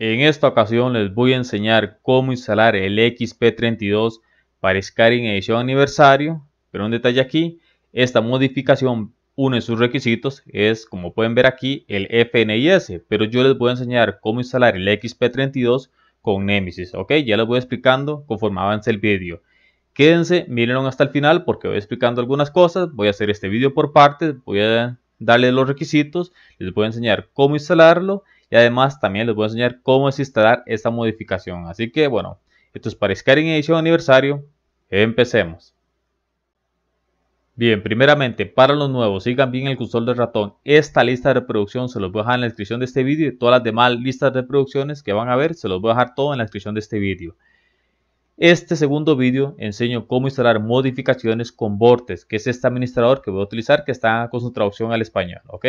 En esta ocasión les voy a enseñar cómo instalar el XP32 para Skyrim edición aniversario, pero un detalle aquí, esta modificación, uno de sus requisitos es, como pueden ver aquí, el FNIS, pero yo les voy a enseñar cómo instalar el XP32 con Nemesis, ok, ya les voy explicando conforme avance el vídeo. Quédense, mírenlo hasta el final porque voy explicando algunas cosas, voy a hacer este vídeo por partes, voy a darle los requisitos, les voy a enseñar cómo instalarlo y además también les voy a enseñar cómo es instalar esta modificación. Así que bueno, esto es para Skyrim Edition Aniversario, empecemos. Bien, primeramente para los nuevos, sigan bien el cursor del ratón. Esta lista de reproducción se los voy a dejar en la descripción de este vídeo y todas las demás listas de reproducciones que van a ver se los voy a dejar todo en la descripción de este vídeo. Este segundo vídeo enseño cómo instalar modificaciones con Vortex, que es este administrador que voy a utilizar que está con su traducción al español, ¿ok?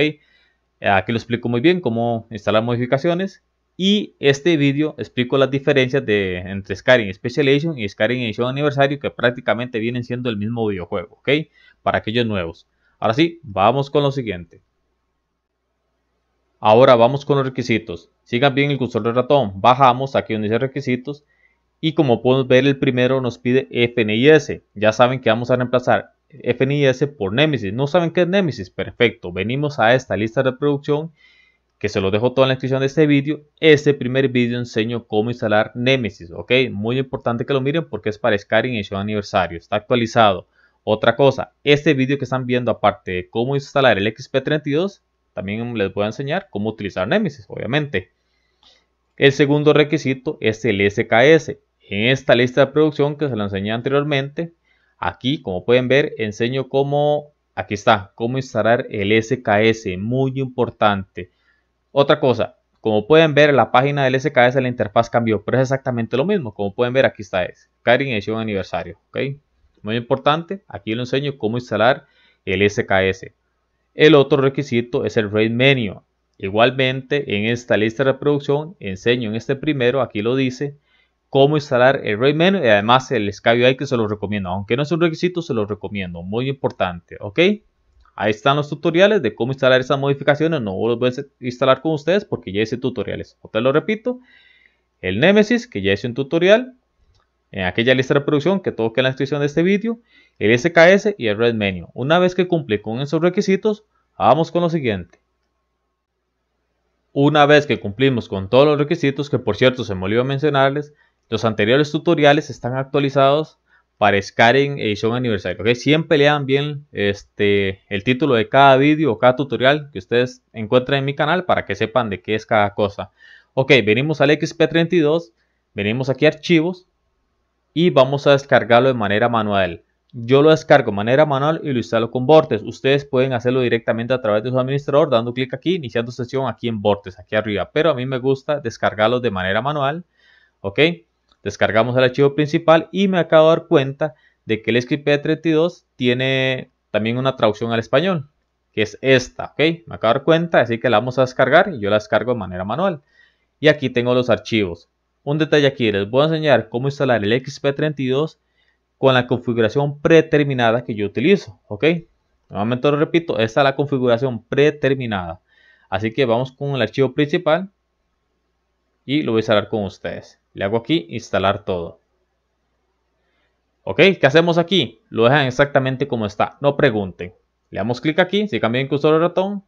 Eh, aquí lo explico muy bien cómo instalar modificaciones. Y este vídeo explico las diferencias de, entre Skyrim Special Edition y Skyrim Edition Aniversario que prácticamente vienen siendo el mismo videojuego, ¿ok? Para aquellos nuevos. Ahora sí, vamos con lo siguiente. Ahora vamos con los requisitos. Sigan bien el cursor de ratón. Bajamos aquí donde dice requisitos. Y como podemos ver el primero nos pide FNIS. Ya saben que vamos a reemplazar FNIS por Nemesis. ¿No saben qué es Nemesis? Perfecto, venimos a esta lista de reproducción que se los dejo todo en la descripción de este vídeo. Este primer vídeo enseño cómo instalar Nemesis, ¿ok? Muy importante que lo miren porque es para Skyrim su aniversario, está actualizado. Otra cosa, este vídeo que están viendo, aparte de cómo instalar el XP32, también les voy a enseñar cómo utilizar Nemesis, obviamente. El segundo requisito es el SKS. En esta lista de producción que se lo enseñé anteriormente, Aquí, como pueden ver, enseño cómo, aquí está, cómo instalar el SKS, muy importante. Otra cosa, como pueden ver, la página del SKS, la interfaz cambió, pero es exactamente lo mismo. Como pueden ver, aquí está, es Karen Edición Aniversario, ¿ok? Muy importante, aquí lo enseño cómo instalar el SKS. El otro requisito es el RAID menu. Igualmente, en esta lista de reproducción, enseño en este primero, aquí lo dice, cómo instalar el Menu y además el SkyUI que se los recomiendo. Aunque no es un requisito, se los recomiendo. Muy importante, ¿ok? Ahí están los tutoriales de cómo instalar esas modificaciones. No los voy a instalar con ustedes porque ya hice tutoriales. Otra lo repito. El Nemesis, que ya hice un tutorial. En eh, aquella lista de reproducción que todo en la descripción de este vídeo. El SKS y el Red Menu. Una vez que cumple con esos requisitos, vamos con lo siguiente. Una vez que cumplimos con todos los requisitos, que por cierto se me olvidó mencionarles, los anteriores tutoriales están actualizados para Skyrim Edition edición aniversario. Siempre lean bien este, el título de cada vídeo o cada tutorial que ustedes encuentren en mi canal para que sepan de qué es cada cosa. Ok, venimos al XP32, venimos aquí a archivos y vamos a descargarlo de manera manual. Yo lo descargo de manera manual y lo instalo con Vortex. Ustedes pueden hacerlo directamente a través de su administrador dando clic aquí, iniciando sesión aquí en Bortes aquí arriba. Pero a mí me gusta descargarlo de manera manual. ¿Ok? Descargamos el archivo principal y me acabo de dar cuenta de que el script 32 tiene también una traducción al español, que es esta, ¿ok? Me acabo de dar cuenta, así que la vamos a descargar y yo la descargo de manera manual. Y aquí tengo los archivos. Un detalle aquí, les voy a enseñar cómo instalar el XP32 con la configuración predeterminada que yo utilizo, ¿ok? Nuevamente lo repito, esta es la configuración predeterminada. Así que vamos con el archivo principal y lo voy a instalar con ustedes. Le hago aquí instalar todo. Ok, ¿qué hacemos aquí? Lo dejan exactamente como está, no pregunten. Le damos clic aquí, si cambian cursor de ratón.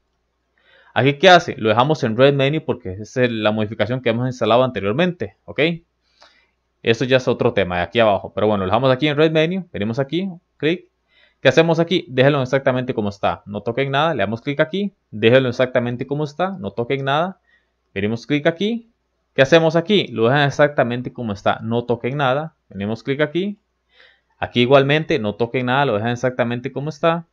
Aquí ¿qué hace? Lo dejamos en Red Menu porque es la modificación que hemos instalado anteriormente. Ok, esto ya es otro tema de aquí abajo. Pero bueno, lo dejamos aquí en Red Menu, venimos aquí, clic. ¿Qué hacemos aquí? Déjenlo exactamente como está. No toquen nada, le damos clic aquí, déjenlo exactamente como está, no toquen nada. Venimos clic aquí, ¿Qué hacemos aquí? Lo dejan exactamente como está. No toquen nada. Tenemos clic aquí. Aquí igualmente no toquen nada. Lo dejan exactamente como está.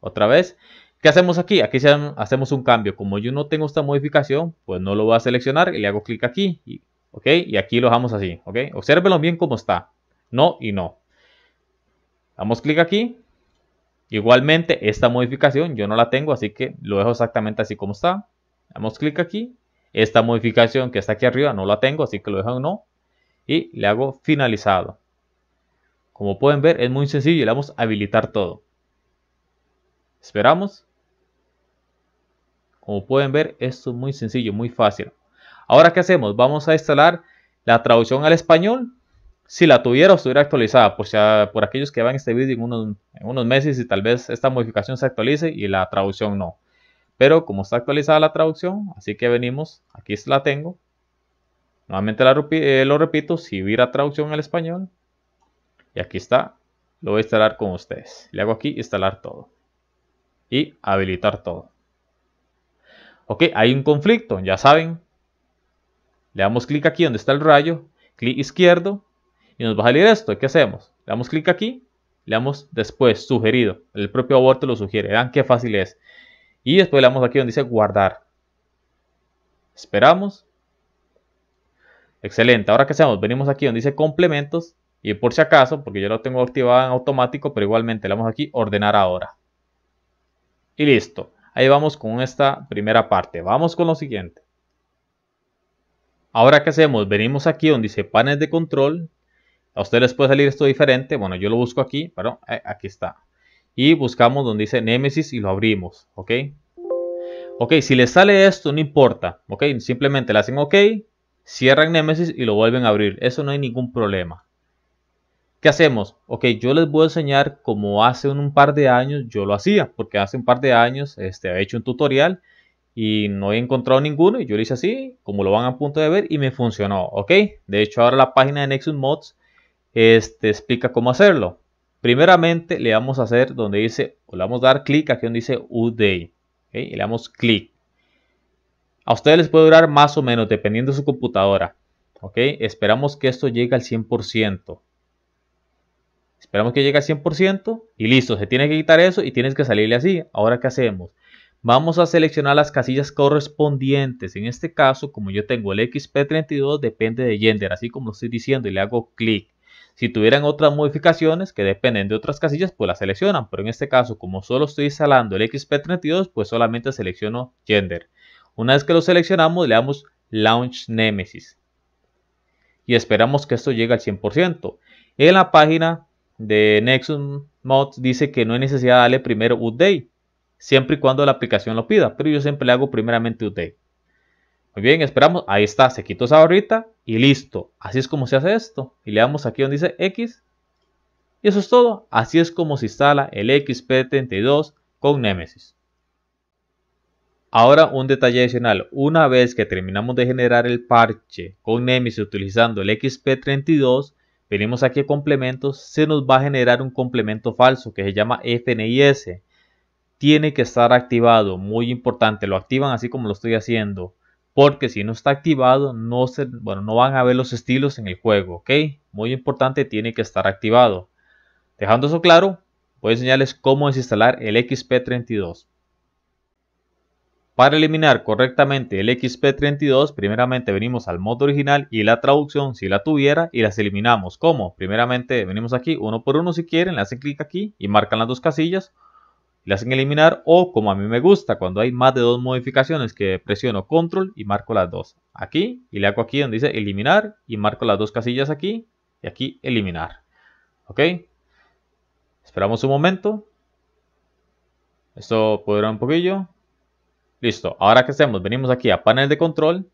Otra vez. ¿Qué hacemos aquí? Aquí hacemos un cambio. Como yo no tengo esta modificación, pues no lo voy a seleccionar y le hago clic aquí. ¿Ok? Y aquí lo dejamos así. ¿Ok? Obsérvenlo bien como está. No y no. Damos clic aquí. Igualmente, esta modificación yo no la tengo, así que lo dejo exactamente así como está. Damos clic aquí. Esta modificación que está aquí arriba no la tengo, así que lo dejo en no. Y le hago finalizado. Como pueden ver, es muy sencillo y le a habilitar todo. Esperamos. Como pueden ver, esto es muy sencillo, muy fácil. Ahora, ¿qué hacemos? Vamos a instalar la traducción al español. Si la tuviera o estuviera actualizada, por, por aquellos que a este vídeo unos, en unos meses y tal vez esta modificación se actualice y la traducción no. Pero como está actualizada la traducción, así que venimos, aquí la tengo. Nuevamente eh, lo repito, si a traducción al español. Y aquí está, lo voy a instalar con ustedes. Le hago aquí instalar todo. Y habilitar todo. Ok, hay un conflicto, ya saben. Le damos clic aquí donde está el rayo, clic izquierdo. Y nos va a salir esto. ¿Qué hacemos? Le damos clic aquí le damos después, sugerido. El propio aborto lo sugiere. Vean qué fácil es. Y después le damos aquí donde dice guardar. Esperamos. Excelente. Ahora que hacemos, venimos aquí donde dice complementos. Y por si acaso, porque yo lo tengo activado en automático, pero igualmente le damos aquí ordenar ahora. Y listo. Ahí vamos con esta primera parte. Vamos con lo siguiente. Ahora que hacemos, venimos aquí donde dice panel de control. A ustedes les puede salir esto diferente. Bueno, yo lo busco aquí, pero eh, aquí está y buscamos donde dice Nemesis y lo abrimos, ¿ok? Ok, si les sale esto, no importa, ¿ok? Simplemente le hacen OK, cierran Nemesis y lo vuelven a abrir, eso no hay ningún problema. ¿Qué hacemos? Ok, yo les voy a enseñar como hace un, par de años yo lo hacía, porque hace un par de años este, ha hecho un tutorial y no he encontrado ninguno y yo lo hice así, como lo van a punto de ver y me funcionó, ¿ok? De hecho ahora la página de Nexus Mods este, explica cómo hacerlo. Primeramente le vamos a hacer donde dice, o vamos dar clic aquí donde dice Uday. Y le damos clic. A ustedes les puede durar más o menos dependiendo de su computadora. ¿ok? Esperamos que esto llegue al 100%. Esperamos que llegue al 100% y listo. Se tiene que quitar eso y tienes que salirle así. Ahora, ¿qué hacemos? Vamos a seleccionar las casillas correspondientes. En este caso, como yo tengo el XP32, depende de gender. Así como lo estoy diciendo y le hago clic. Si tuvieran otras modificaciones que dependen de otras casillas, pues las seleccionan, pero en este caso, como solo estoy instalando el XP32, pues solamente selecciono Gender. Una vez que lo seleccionamos, le damos Launch Nemesis. Y esperamos que esto llegue al 100%. En la página de Nexus Mods dice que no hay necesidad de darle primero Update, siempre y cuando la aplicación lo pida, pero yo siempre le hago primeramente Update. Muy bien, esperamos. Ahí está, se quitó esa barrita y listo, así es como se hace esto. Y le damos aquí donde dice X. Y eso es todo. Así es como se instala el XP32 con Nemesis. Ahora un detalle adicional. Una vez que terminamos de generar el parche con Nemesis utilizando el XP32, venimos aquí a complementos, se nos va a generar un complemento falso que se llama FNIS. Tiene que estar activado, muy importante, lo activan así como lo estoy haciendo porque si no está activado no, bueno, no van a ver los estilos en el juego, ¿ok? Muy importante, tiene que estar activado. Dejando eso claro, voy a enseñarles cómo desinstalar el XP32. Para eliminar correctamente el XP32, primeramente venimos al modo original y la traducción si la tuviera y las eliminamos. ¿Cómo? Primeramente venimos aquí uno por uno si quieren, le hacen clic aquí y marcan las dos casillas le hacen eliminar o como a mí me gusta cuando hay más de dos modificaciones que presiono control y marco las dos aquí y le hago aquí donde dice eliminar y marco las dos casillas aquí y aquí eliminar ok esperamos un momento esto puede durar un poquillo listo ahora que hacemos venimos aquí a panel de control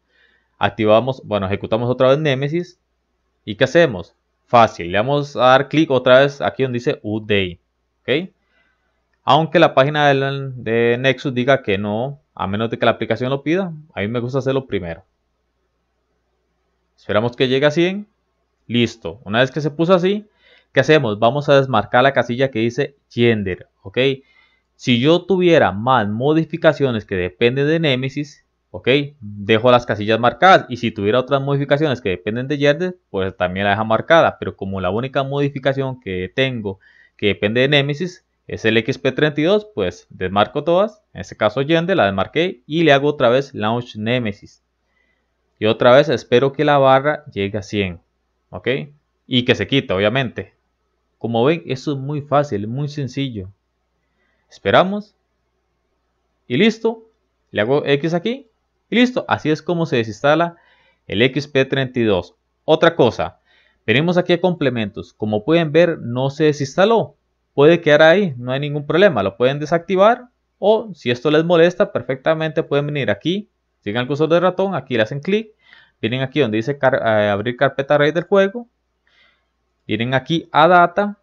activamos bueno ejecutamos otra vez Nemesis y qué hacemos fácil le vamos a dar clic otra vez aquí donde dice UDI ok aunque la página de Nexus diga que no, a menos de que la aplicación lo pida, a mí me gusta hacerlo primero. Esperamos que llegue a 100. Listo. Una vez que se puso así, ¿qué hacemos? Vamos a desmarcar la casilla que dice Gender, ¿ok? Si yo tuviera más modificaciones que dependen de Nemesis, ¿ok? Dejo las casillas marcadas. Y si tuviera otras modificaciones que dependen de Gender, pues también la deja marcada. Pero como la única modificación que tengo que depende de Nemesis es el XP32, pues desmarco todas, en este caso Yende la desmarqué y le hago otra vez Launch Nemesis. Y otra vez espero que la barra llegue a 100, ¿ok? Y que se quite obviamente. Como ven, eso es muy fácil, muy sencillo. Esperamos. Y listo. Le hago X aquí. Y listo. Así es como se desinstala el XP32. Otra cosa. Venimos aquí a complementos. Como pueden ver, no se desinstaló puede quedar ahí, no hay ningún problema, lo pueden desactivar o si esto les molesta, perfectamente pueden venir aquí, sigan el cursor del ratón, aquí le hacen clic, vienen aquí donde dice eh, abrir carpeta raíz del juego, vienen aquí a data,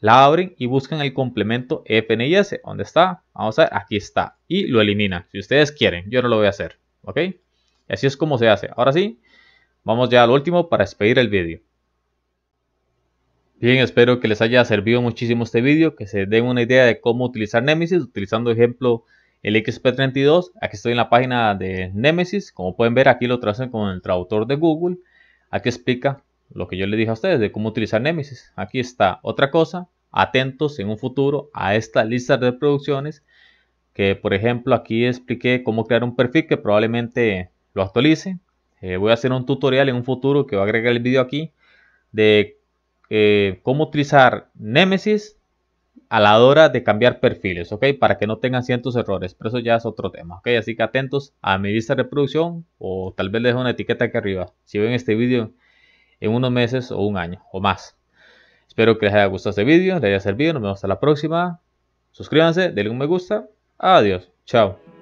la abren y buscan el complemento FNIS, ¿dónde está? Vamos a ver, aquí está, y lo elimina, si ustedes quieren, yo no lo voy a hacer, ¿ok? así es como se hace, ahora sí, vamos ya al último para despedir el vídeo. Bien, espero que les haya servido muchísimo este vídeo, que se den una idea de cómo utilizar Nemesis, utilizando ejemplo el XP32. Aquí estoy en la página de Nemesis, como pueden ver aquí lo tracen con el traductor de Google. Aquí explica lo que yo le dije a ustedes de cómo utilizar Nemesis. Aquí está otra cosa, atentos en un futuro a esta lista de reproducciones, que por ejemplo aquí expliqué cómo crear un perfil que probablemente lo actualice. Eh, voy a hacer un tutorial en un futuro que voy a agregar el vídeo aquí de eh, cómo utilizar Nemesis a la hora de cambiar perfiles, ¿ok? Para que no tengan cientos errores, pero eso ya es otro tema, ¿ok? Así que atentos a mi lista de reproducción o tal vez dejo una etiqueta aquí arriba si ven este vídeo en unos meses o un año o más. Espero que les haya gustado este vídeo, les haya servido, nos vemos hasta la próxima. Suscríbanse, denle un me gusta. Adiós, chao.